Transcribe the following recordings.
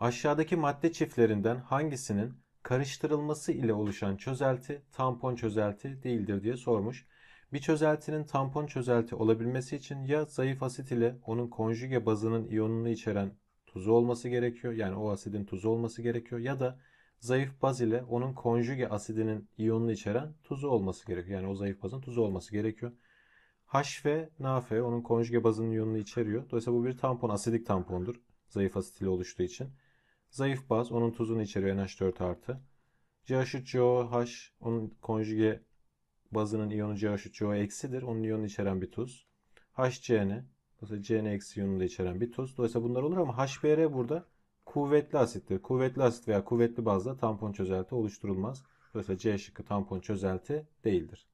Aşağıdaki madde çiftlerinden hangisinin karıştırılması ile oluşan çözelti tampon çözelti değildir diye sormuş. Bir çözeltinin tampon çözelti olabilmesi için ya zayıf asit ile onun konjüge bazının iyonunu içeren tuzu olması gerekiyor. Yani o asidin tuzu olması gerekiyor ya da zayıf baz ile onun konjüge asidinin iyonunu içeren tuzu olması gerekiyor. Yani o zayıf bazın tuzu olması gerekiyor. H ve NaF onun konjüge bazının iyonunu içeriyor. Dolayısıyla bu bir tampon asidik tampondur. Zayıf asit ile oluştuğu için. Zayıf baz onun tuzunu içeriyor NH4 artı. CH3COH onun konjüge bazının iyonu CH3CO eksidir. Onun iyonunu içeren bir tuz. HCN Dolayısıyla CN eksi iyonunu da içeren bir tuz. Dolayısıyla bunlar olur ama HBr burada kuvvetli asittir. Kuvvetli asit veya kuvvetli bazda tampon çözelti oluşturulmaz. Dolayısıyla C şıkkı tampon çözelti değildir.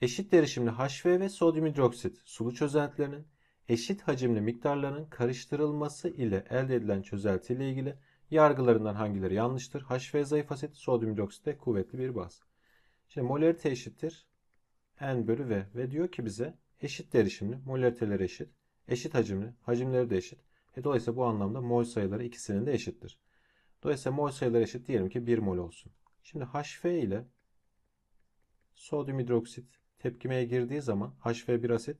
Eşit derişimli HV ve sodyum hidroksit sulu çözeltilerinin eşit hacimli miktarların karıştırılması ile elde edilen çözelti ile ilgili yargılarından hangileri yanlıştır? HV zayıf asit, sodyum hidroksit, kuvvetli bir baz. Şimdi molarite eşittir N bölü V ve diyor ki bize eşit derişimli, molariteler eşit, eşit hacimli, hacimleri de eşit. E dolayısıyla bu anlamda mol sayıları ikisinin de eşittir. Dolayısıyla mol sayıları eşit diyelim ki 1 mol olsun. Şimdi HF ile sodyum hidroksit tepkimeye girdiği zaman hf bir asit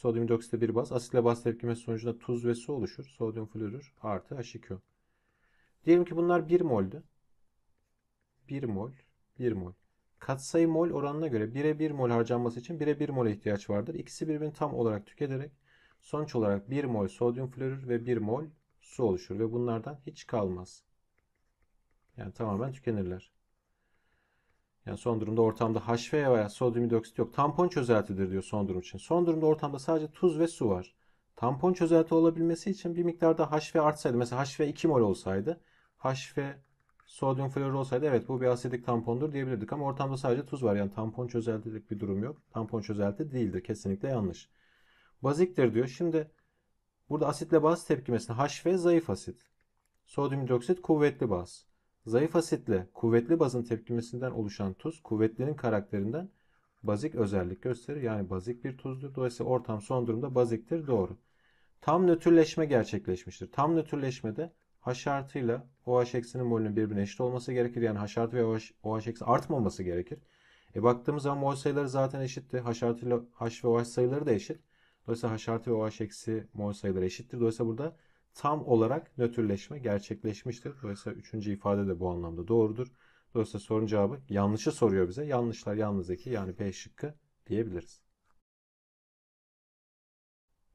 Sodyum hidroksite bir baz. Asitle baz tepkimesi sonucunda tuz ve su oluşur. Sodyum florür artı H2. Diyelim ki bunlar 1 moldü. 1 mol, 1 mol. Katsayı mol oranına göre 1'e 1 mol harcanması için 1'e 1 mol ihtiyaç vardır. İkisi birbirini tam olarak tüketerek sonuç olarak 1 mol sodyum florür ve 1 mol su oluşur ve bunlardan hiç kalmaz. Yani tamamen tükenirler. Yani son durumda ortamda HV veya sodyum dioksit yok. Tampon çözeltidir diyor son durum için. Son durumda ortamda sadece tuz ve su var. Tampon çözelti olabilmesi için bir miktar miktarda HV artsaydı. Mesela HV 2 mol olsaydı. HV sodyum florür olsaydı evet bu bir asidik tampondur diyebilirdik. Ama ortamda sadece tuz var. Yani tampon çözeltilik bir durum yok. Tampon çözelti değildir. Kesinlikle yanlış. Baziktir diyor. Şimdi burada asitle baz tepkimesinde HV zayıf asit. Sodyum dioksit kuvvetli baz. Zayıf asitle kuvvetli bazın tepkimesinden oluşan tuz kuvvetlinin karakterinden bazik özellik gösterir. Yani bazik bir tuzdur. Dolayısıyla ortam son durumda baziktir. Doğru. Tam nötrleşme gerçekleşmiştir. Tam nötrleşmede H artıyla OH eksinin molünün birbirine eşit olması gerekir. Yani H artı ve OH, OH eksi artmaması gerekir. E baktığımız zaman mol sayıları zaten eşitti. H artı H ve OH sayıları da eşit. Dolayısıyla H artı ve OH eksi mol sayıları eşittir. Dolayısıyla burada tam olarak nötrleşme gerçekleşmiştir. Dolayısıyla üçüncü ifade de bu anlamda doğrudur. Dolayısıyla sorun cevabı yanlışı soruyor bize. Yanlışlar yalnız yalnızdaki yani B şıkkı diyebiliriz.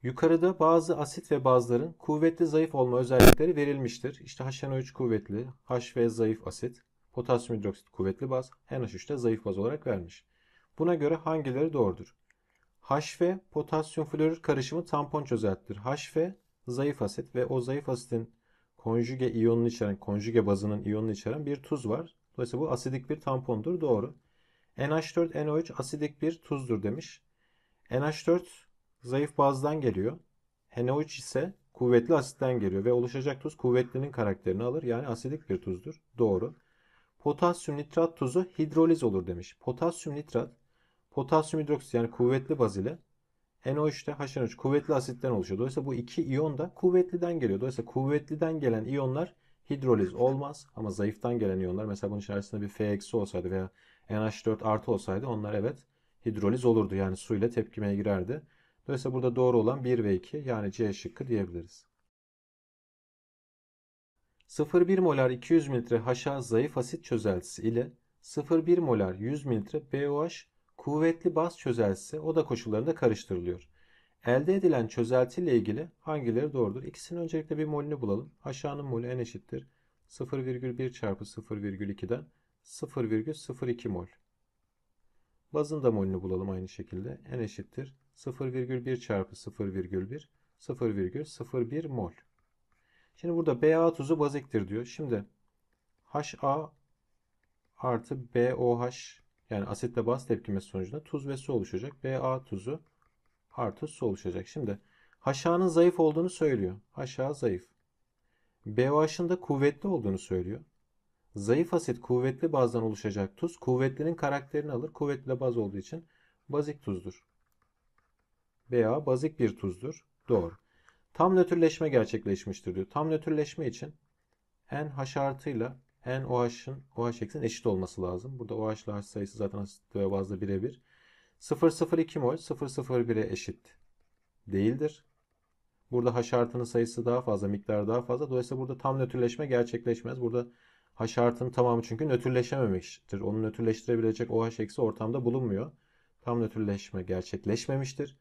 Yukarıda bazı asit ve bazların kuvvetli zayıf olma özellikleri verilmiştir. İşte HNO3 kuvvetli, H ve zayıf asit, potasyum hidroksit kuvvetli baz, NH3 de zayıf baz olarak vermiş. Buna göre hangileri doğrudur? HV potasyum florür karışımı tampon çözeltidir. HV zayıf asit ve o zayıf asitin konjüge iyonunu içeren, konjüge bazının iyonunu içeren bir tuz var. Dolayısıyla bu asidik bir tampondur. Doğru. NH4NO3 asidik bir tuzdur demiş. NH4 zayıf bazdan geliyor. NO3 ise kuvvetli asitten geliyor ve oluşacak tuz kuvvetlinin karakterini alır. Yani asidik bir tuzdur. Doğru. Potasyum nitrat tuzu hidroliz olur demiş. Potasyum nitrat potasyum hidroksit yani kuvvetli baz ile NOH de HNH kuvvetli asitten oluşuyor. Dolayısıyla bu iki iyon da kuvvetliden geliyor. Dolayısıyla kuvvetliden gelen iyonlar hidroliz olmaz ama zayıftan gelen iyonlar mesela bunun içerisinde bir F eksi olsaydı veya NH4 artı olsaydı onlar evet hidroliz olurdu. Yani suyla tepkimeye girerdi. Dolayısıyla burada doğru olan 1 ve 2 yani C şıkkı diyebiliriz. 0,1 molar 200 mililitre HA zayıf asit çözeltisi ile 0,1 molar 100 mililitre BOH kuvvetli baz o da koşullarında karıştırılıyor. Elde edilen çözeltiyle ilgili hangileri doğrudur? İkisinin öncelikle bir molünü bulalım. Aşağının molü en eşittir. 0,1 çarpı 0,2'den 0,02 mol. Bazın da molünü bulalım aynı şekilde. En eşittir 0,1 çarpı 0,1 0,01 mol. Şimdi burada BA tuzu baziktir diyor. Şimdi HA artı BOH yani asetle baz tepkimesi sonucunda tuz ve su oluşacak. BA tuzu artı su oluşacak. Şimdi HA'nın zayıf olduğunu söylüyor. HA zayıf. BOH'ın da kuvvetli olduğunu söylüyor. Zayıf asit kuvvetli bazdan oluşacak tuz kuvvetlinin karakterini alır. Kuvvetli de baz olduğu için bazik tuzdur. BA bazik bir tuzdur. Doğru. Tam nötrleşme gerçekleşmiştir diyor. Tam nötrleşme için NH artıyla N OH'ın OH eksen eşit olması lazım. Burada OH ile H sayısı zaten asit ve bazda birebir. 0,02 mol 0,01'e eşit değildir. Burada H artının sayısı daha fazla, miktar daha fazla. Dolayısıyla burada tam nötrleşme gerçekleşmez. Burada H artının tamamı çünkü nötrleşememiştir. Onu nötrleştirebilecek OH eksi ortamda bulunmuyor. Tam nötrleşme gerçekleşmemiştir.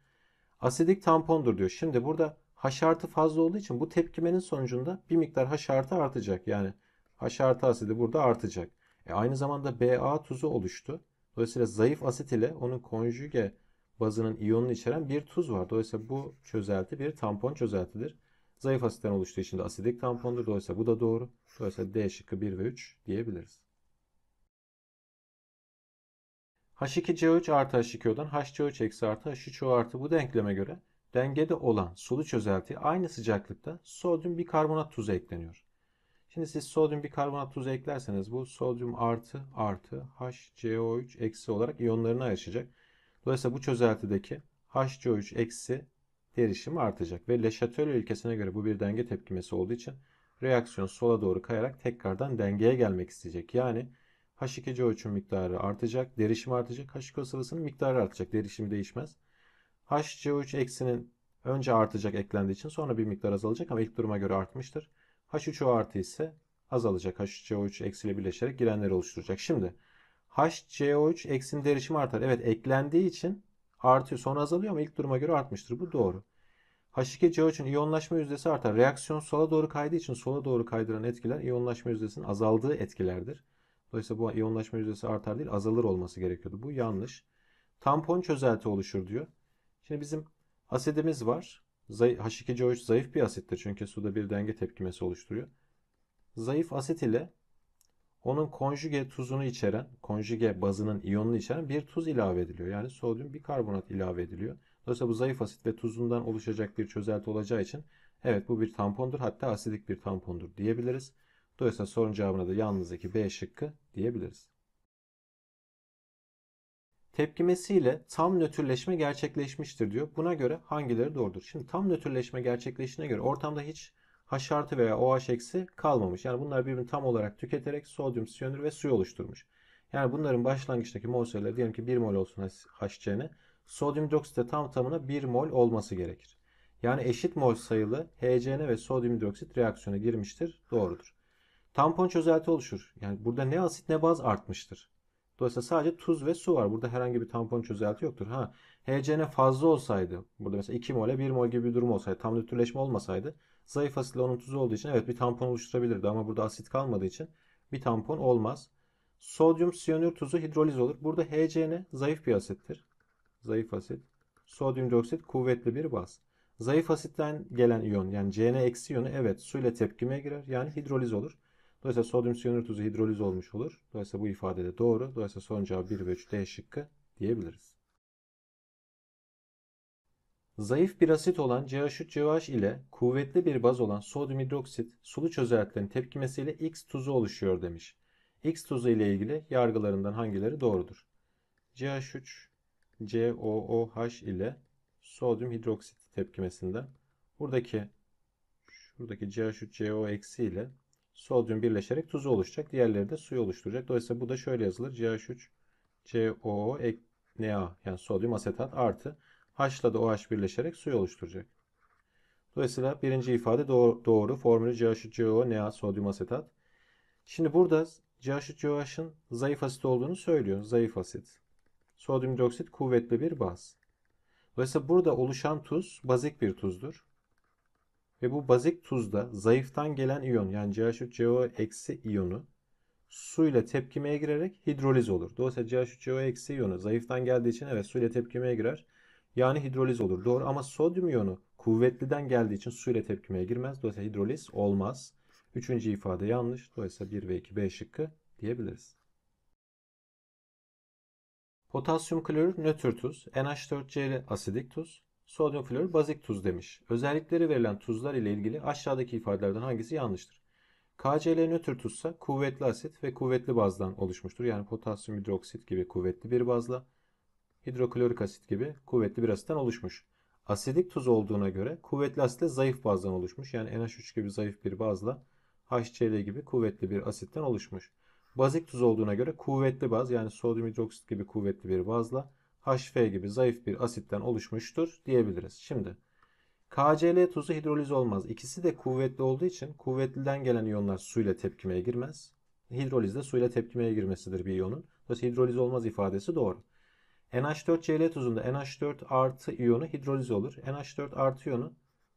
Asidik tampondur diyor. Şimdi burada H artı fazla olduğu için bu tepkimenin sonucunda bir miktar H artı artacak. Yani H artı asidi burada artacak. E aynı zamanda Ba tuzu oluştu. Dolayısıyla zayıf asit ile onun konjüge bazının iyonunu içeren bir tuz var. Dolayısıyla bu çözelti bir tampon çözeltidir. Zayıf asitten oluştuğu için de asidik tampondur. Dolayısıyla bu da doğru. Dolayısıyla D şıkkı 1 ve 3 diyebiliriz. H2CO3 artı H2O'dan HCO3 eksi artı H3O artı bu denkleme göre dengede olan sulu çözeltiye aynı sıcaklıkta sodyum bikarbonat tuzu ekleniyor. Şimdi siz sodyum bir karbonat tuzu eklerseniz bu sodyum artı artı HCO3 eksi olarak iyonlarını ayrışacak. Dolayısıyla bu çözeltideki HCO3 eksi derişimi artacak ve Le Chatelier ilkesine göre bu bir denge tepkimesi olduğu için reaksiyon sola doğru kayarak tekrardan dengeye gelmek isteyecek. Yani H2CO3'ün miktarı artacak, derişim artacak, H2O sıvısının miktarı artacak, derişimi değişmez. HCO3 eksinin önce artacak eklendiği için sonra bir miktar azalacak ama ilk duruma göre artmıştır. H3O artı ise azalacak. HCO3 eksiyle birleşerek girenleri oluşturacak. Şimdi HCO3 eksinin derişimi artar. Evet eklendiği için artıyor. Sonra azalıyor ama ilk duruma göre artmıştır. Bu doğru. H2CO3'ün iyonlaşma yüzdesi artar. Reaksiyon sola doğru kaydığı için sola doğru kaydıran etkiler iyonlaşma yüzdesinin azaldığı etkilerdir. Dolayısıyla bu iyonlaşma yüzdesi artar değil azalır olması gerekiyordu. Bu yanlış. Tampon çözelti oluşur diyor. Şimdi bizim asidimiz var. H2CO3 zayıf bir asittir çünkü suda bir denge tepkimesi oluşturuyor. Zayıf asit ile onun konjüge tuzunu içeren, konjüge bazının iyonunu içeren bir tuz ilave ediliyor. Yani sodyum bikarbonat ilave ediliyor. Dolayısıyla bu zayıf asit ve tuzundan oluşacak bir çözelti olacağı için evet bu bir tampondur hatta asidik bir tampondur diyebiliriz. Dolayısıyla sorun cevabına da yalnızdaki B şıkkı diyebiliriz tepkimesiyle tam nötrleşme gerçekleşmiştir diyor. Buna göre hangileri doğrudur? Şimdi tam nötrleşme gerçekleştiğine göre ortamda hiç H artı veya OH eksi kalmamış. Yani bunlar birbirini tam olarak tüketerek sodyum, siyanür ve suyu oluşturmuş. Yani bunların başlangıçtaki mol sayıları diyelim ki 1 mol olsun HCN. Sodyum dioksit de tam tamına 1 mol olması gerekir. Yani eşit mol sayılı HCN ve sodyum dioksit reaksiyona girmiştir. Doğrudur. Tampon çözelti oluşur. Yani burada ne asit ne baz artmıştır. Dolayısıyla sadece tuz ve su var. Burada herhangi bir tampon çözelti yoktur. Ha HCN fazla olsaydı burada mesela 2 mole 1 mol gibi bir durum olsaydı tam nötrleşme olmasaydı zayıf asitle onun tuzu olduğu için evet bir tampon oluşturabilirdi ama burada asit kalmadığı için bir tampon olmaz. Sodyum siyanür tuzu hidroliz olur. Burada HCN zayıf bir asittir. Zayıf asit. Sodyum dioksit kuvvetli bir baz. Zayıf asitten gelen iyon yani CN eksi iyonu evet su ile tepkimeye girer yani hidroliz olur. Dolayısıyla sodyum siyanür tuzu hidroliz olmuş olur. Dolayısıyla bu ifade de doğru. Dolayısıyla son cevap 1 ve 3 D şıkkı diyebiliriz. Zayıf bir asit olan CH3COH ile kuvvetli bir baz olan sodyum hidroksit sulu çözeltilerin tepkimesiyle X tuzu oluşuyor demiş. X tuzu ile ilgili yargılarından hangileri doğrudur? CH3 COOH ile sodyum hidroksit tepkimesinden buradaki şuradaki CH3CO eksi ile sodyum birleşerek tuzu oluşacak. Diğerleri de suyu oluşturacak. Dolayısıyla bu da şöyle yazılır. CH3 COO Na yani sodyum asetat artı H ile OH birleşerek suyu oluşturacak. Dolayısıyla birinci ifade doğru. doğru. Formülü CH3CO Na sodyum asetat. Şimdi burada CH3COH'ın zayıf asit olduğunu söylüyor. Zayıf asit. Sodyum dioksit kuvvetli bir baz. Dolayısıyla burada oluşan tuz bazik bir tuzdur. Ve bu bazik tuzda zayıftan gelen iyon yani CH3CO eksi iyonu suyla tepkimeye girerek hidroliz olur. Dolayısıyla CH3CO eksi iyonu zayıftan geldiği için evet suyla tepkimeye girer. Yani hidroliz olur. Doğru ama sodyum iyonu kuvvetliden geldiği için suyla tepkimeye girmez. Dolayısıyla hidroliz olmaz. Üçüncü ifade yanlış. Dolayısıyla 1 ve 2 B şıkkı diyebiliriz. Potasyum klorür nötr tuz, NH4Cl asidik tuz, Sodyum florür bazik tuz demiş. Özellikleri verilen tuzlar ile ilgili aşağıdaki ifadelerden hangisi yanlıştır? KCl nötr tuzsa kuvvetli asit ve kuvvetli bazdan oluşmuştur. Yani potasyum hidroksit gibi kuvvetli bir bazla hidroklorik asit gibi kuvvetli bir asitten oluşmuş. Asidik tuz olduğuna göre kuvvetli asitle zayıf bazdan oluşmuş. Yani NH3 gibi zayıf bir bazla HCl gibi kuvvetli bir asitten oluşmuş. Bazik tuz olduğuna göre kuvvetli baz yani sodyum hidroksit gibi kuvvetli bir bazla HF gibi zayıf bir asitten oluşmuştur diyebiliriz. Şimdi KCl tuzu hidroliz olmaz. İkisi de kuvvetli olduğu için kuvvetliden gelen iyonlar suyla tepkimeye girmez. Hidrolizde suyla tepkimeye girmesidir bir iyonun. Dolayısıyla hidroliz olmaz ifadesi doğru. NH4Cl tuzunda NH4 artı iyonu hidroliz olur. NH4 artı iyonu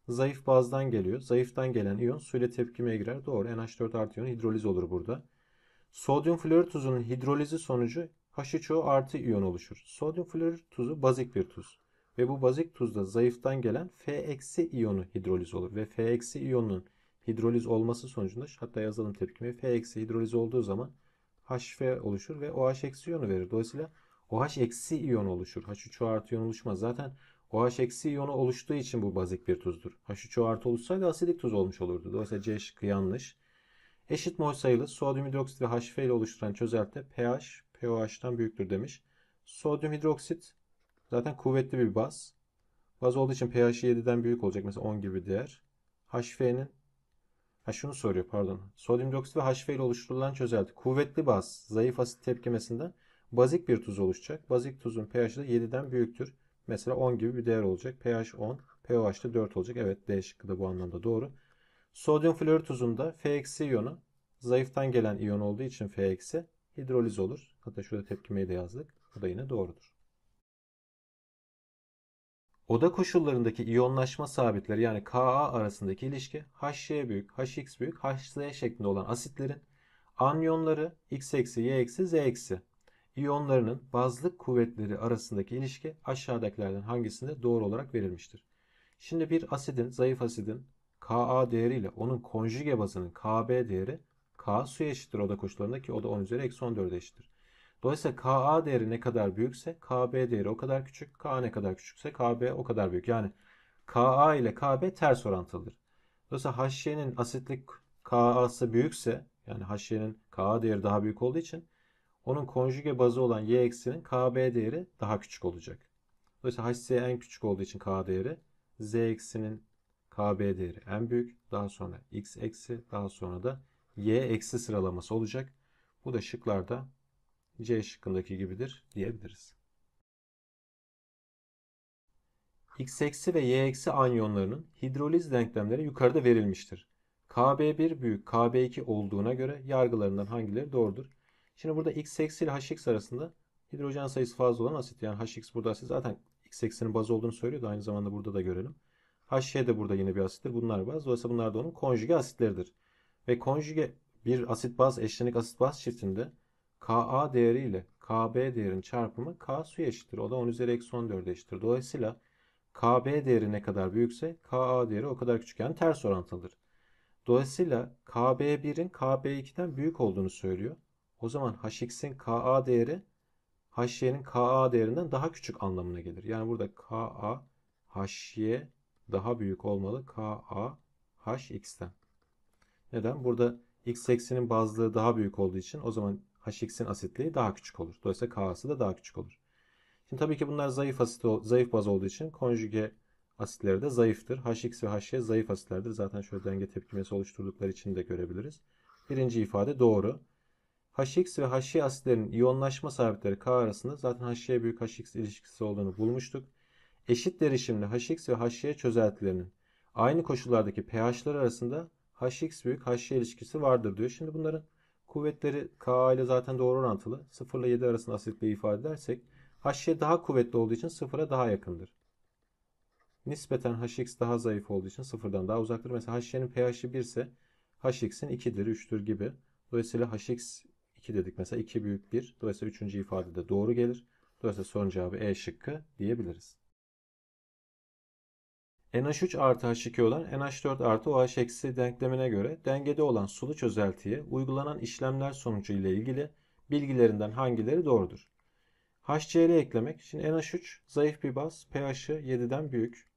zayıf bazdan geliyor. Zayıftan gelen iyon suyla tepkimeye girer. Doğru. NH4 artı iyonu hidroliz olur burada. Sodyum florür tuzunun hidrolizi sonucu H3O artı iyon oluşur. Sodyum florür tuzu bazik bir tuz. Ve bu bazik tuzda zayıftan gelen F eksi iyonu hidroliz olur. Ve F eksi iyonun hidroliz olması sonucunda hatta yazalım tepkimi. F eksi hidroliz olduğu zaman HF oluşur ve OH eksi iyonu verir. Dolayısıyla OH eksi iyon oluşur. H3O artı iyon oluşmaz. Zaten OH eksi iyonu oluştuğu için bu bazik bir tuzdur. H3O artı oluşsaydı asidik tuz olmuş olurdu. Dolayısıyla C şıkkı yanlış. Eşit mol sayılı sodyum hidroksit ve HF ile oluşturan çözelti pH pH'tan büyüktür demiş. Sodyum hidroksit zaten kuvvetli bir baz. Baz olduğu için pH 7'den büyük olacak. Mesela 10 gibi değer. HF'nin Ha şunu soruyor pardon. Sodyum hidroksit ve HF ile oluşturulan çözelti kuvvetli baz zayıf asit tepkimesinden bazik bir tuz oluşacak. Bazik tuzun pH'i de 7'den büyüktür. Mesela 10 gibi bir değer olacak. pH 10, pOH da 4 olacak. Evet D şıkkı da bu anlamda doğru. Sodyum florür tuzunda F- iyonu zayıftan gelen iyon olduğu için F- hidroliz olur. Hatta şurada tepkimeyi de yazdık. Bu da yine doğrudur. Oda koşullarındaki iyonlaşma sabitleri yani Ka arasındaki ilişki HY büyük, HX büyük, HZ şeklinde olan asitlerin anyonları X eksi, Y eksi, Z eksi iyonlarının bazlık kuvvetleri arasındaki ilişki aşağıdakilerden hangisinde doğru olarak verilmiştir? Şimdi bir asidin, zayıf asidin Ka değeriyle onun konjüge bazının Kb değeri K suya eşittir oda koşullarında ki o da 10 üzeri eksi 14'e eşittir. Dolayısıyla Ka değeri ne kadar büyükse KB değeri o kadar küçük. K ne kadar küçükse KB o kadar büyük. Yani Ka ile KB ters orantılıdır. Dolayısıyla HY'nin asitlik Ka'sı büyükse yani HY'nin Ka değeri daha büyük olduğu için onun konjüge bazı olan Y eksinin KB değeri daha küçük olacak. Dolayısıyla HC en küçük olduğu için K değeri Z eksinin KB değeri en büyük. Daha sonra X eksi daha sonra da y eksi sıralaması olacak. Bu da şıklarda C şıkkındaki gibidir diyebiliriz. X eksi ve Y eksi anyonlarının hidroliz denklemleri yukarıda verilmiştir. KB1 büyük KB2 olduğuna göre yargılarından hangileri doğrudur? Şimdi burada X eksi ile HX arasında hidrojen sayısı fazla olan asit yani HX burada asit zaten X eksinin baz olduğunu söylüyor da aynı zamanda burada da görelim. HY de burada yine bir asittir. Bunlar baz. Dolayısıyla bunlar da onun konjüge asitleridir ve konjüge bir asit baz eşlenik asit baz çiftinde Ka değeri ile Kb değerin çarpımı K suya eşittir. O da 10 üzeri eksi 14 eşittir. Dolayısıyla Kb değeri ne kadar büyükse Ka değeri o kadar küçük. Yani ters orantılıdır. Dolayısıyla Kb1'in Kb2'den büyük olduğunu söylüyor. O zaman Hx'in Ka değeri HY'nin Ka değerinden daha küçük anlamına gelir. Yani burada Ka HY daha büyük olmalı. Ka HX'ten. Neden? Burada x eksinin bazlığı daha büyük olduğu için o zaman hx'in asitliği daha küçük olur. Dolayısıyla k'sı da daha küçük olur. Şimdi tabii ki bunlar zayıf asit zayıf baz olduğu için konjüge asitleri de zayıftır. hx ve hy zayıf asitlerdir. Zaten şöyle denge tepkimesi oluşturdukları için de görebiliriz. Birinci ifade doğru. hx ve hy asitlerin iyonlaşma sabitleri k arasında zaten h'ye büyük hx ilişkisi olduğunu bulmuştuk. Eşit derişimli hx ve hy çözeltilerinin aynı koşullardaki pH'ler arasında hx büyük hş ilişkisi vardır diyor. Şimdi bunların kuvvetleri k ile zaten doğru orantılı. 0 ile 7 arasında asitliği ifade edersek hş daha kuvvetli olduğu için 0'a daha yakındır. Nispeten hx daha zayıf olduğu için 0'dan daha uzaktır. Mesela hş'nin pH'i 1 ise hx'in 2'dir, 3'tür gibi. Dolayısıyla hx 2 dedik. Mesela 2 büyük 1. Dolayısıyla 3. ifade de doğru gelir. Dolayısıyla son cevabı E şıkkı diyebiliriz. NH3 artı H2 olan NH4 artı OH eksi denklemine göre dengede olan sulu çözeltiye uygulanan işlemler sonucu ile ilgili bilgilerinden hangileri doğrudur? HCl eklemek. Şimdi NH3 zayıf bir baz. pH'i 7'den büyük.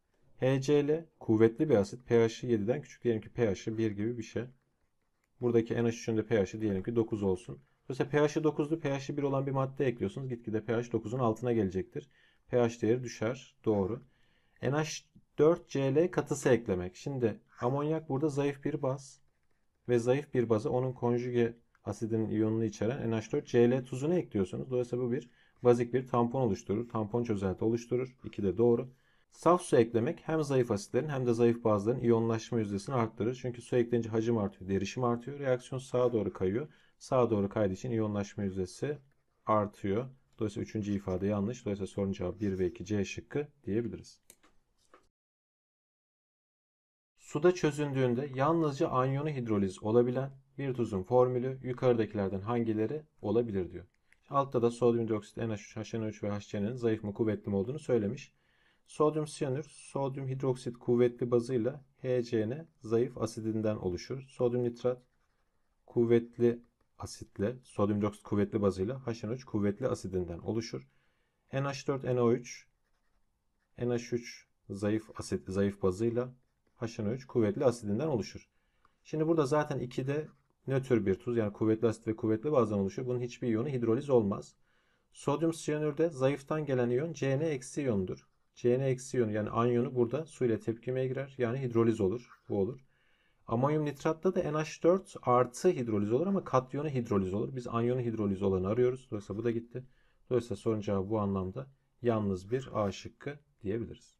HCl kuvvetli bir asit. pH'i 7'den küçük. Diyelim ki pH'i 1 gibi bir şey. Buradaki NH3'ün de pH'i diyelim ki 9 olsun. Dolayısıyla pH'i 9'du. pH'i 1 olan bir madde ekliyorsunuz. Gitgide pH 9'un altına gelecektir. pH değeri düşer. Doğru. NH 4Cl katısı eklemek. Şimdi amonyak burada zayıf bir baz ve zayıf bir bazı onun konjüge asidinin iyonunu içeren NH4Cl tuzunu ekliyorsunuz. Dolayısıyla bu bir bazik bir tampon oluşturur. Tampon çözelti oluşturur. İki de doğru. Saf su eklemek hem zayıf asitlerin hem de zayıf bazların iyonlaşma yüzdesini arttırır. Çünkü su eklenince hacim artıyor, derişim artıyor. Reaksiyon sağa doğru kayıyor. Sağa doğru kaydığı için iyonlaşma yüzdesi artıyor. Dolayısıyla üçüncü ifade yanlış. Dolayısıyla sorunun cevabı 1 ve 2 C şıkkı diyebiliriz. Suda çözündüğünde yalnızca anyonu hidroliz olabilen bir tuzun formülü yukarıdakilerden hangileri olabilir diyor. Altta da sodyum dioksit, NH3, HNO3 ve HCn'nin zayıf mı kuvvetli mi olduğunu söylemiş. Sodyum siyanür, sodyum hidroksit kuvvetli bazıyla HCN zayıf asidinden oluşur. Sodyum nitrat kuvvetli asitle, sodyum dioksit kuvvetli bazıyla HNO3 kuvvetli asidinden oluşur. NH4, NO3, NH3 zayıf asit, zayıf bazıyla HNO3 kuvvetli asidinden oluşur. Şimdi burada zaten 2'de nötr bir tuz yani kuvvetli asit ve kuvvetli bazdan oluşuyor. Bunun hiçbir iyonu hidroliz olmaz. Sodyum siyanürde zayıftan gelen iyon Cn iyonudur. Cn iyonu yani anyonu burada su ile tepkimeye girer. Yani hidroliz olur. Bu olur. Amonyum nitratta da NH4 artı hidroliz olur ama katyonu hidroliz olur. Biz anyonu hidroliz olanı arıyoruz. Dolayısıyla bu da gitti. Dolayısıyla sorun cevabı bu anlamda yalnız bir A şıkkı diyebiliriz.